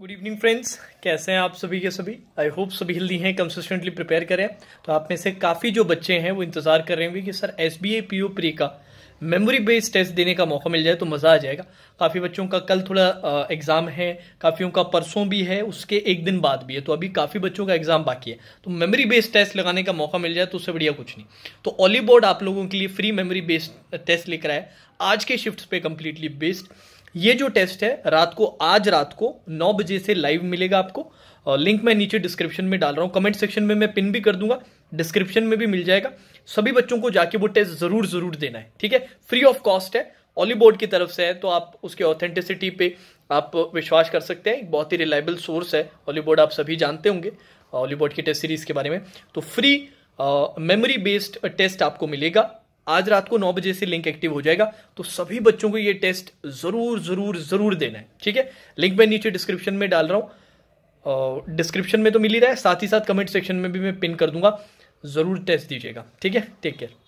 good evening friends कैसे हैं आप सभी के सभी आई होप सभी हेल्दी हैं कंसिस्टेंटली प्रिपेयर करें तो आप में से काफ़ी जो बच्चे हैं वो इंतज़ार कर रहे हैं कि sir S B A P O pre का मेमोरी बेस्ड टेस्ट देने का मौका मिल जाए तो मज़ा आ जाएगा काफ़ी बच्चों का कल थोड़ा एग्ज़ाम है काफ़ियों का परसों भी है उसके एक दिन बाद भी है तो अभी काफ़ी बच्चों का एग्ज़ाम बाकी है तो मेमोरी बेस्ड टेस्ट लगाने का मौका मिल जाए तो उससे बढ़िया कुछ नहीं तो ऑली बोर्ड आप लोगों के लिए फ्री मेमोरी बेस्ड टेस्ट लेकर आए आज के शिफ्ट पे कंप्लीटली बेस्ड ये जो टेस्ट है रात को आज रात को नौ बजे से लाइव मिलेगा आपको और लिंक मैं नीचे डिस्क्रिप्शन में डाल रहा हूँ कमेंट सेक्शन में मैं पिन भी कर दूंगा डिस्क्रिप्शन में भी मिल जाएगा सभी बच्चों को जाके वो टेस्ट जरूर जरूर देना है ठीक है फ्री ऑफ कॉस्ट है ऑलीबोर्ड की तरफ से है तो आप उसके ऑथेंटिसिटी पे आप विश्वास कर सकते हैं एक बहुत ही रिलायबल सोर्स है ऑलीबोर्ड आप सभी जानते होंगे ऑलीबोर्ड की टेस्ट सीरीज के बारे में तो फ्री मेमोरी बेस्ड टेस्ट आपको मिलेगा आज रात को नौ बजे से लिंक एक्टिव हो जाएगा तो सभी बच्चों को ये टेस्ट ज़रूर ज़रूर ज़रूर देना है ठीक है लिंक मैं नीचे डिस्क्रिप्शन में डाल रहा हूँ डिस्क्रिप्शन में तो मिल ही रहा है साथ ही साथ कमेंट सेक्शन में भी मैं पिन कर दूंगा ज़रूर टेस्ट दीजिएगा ठीक है टेक केयर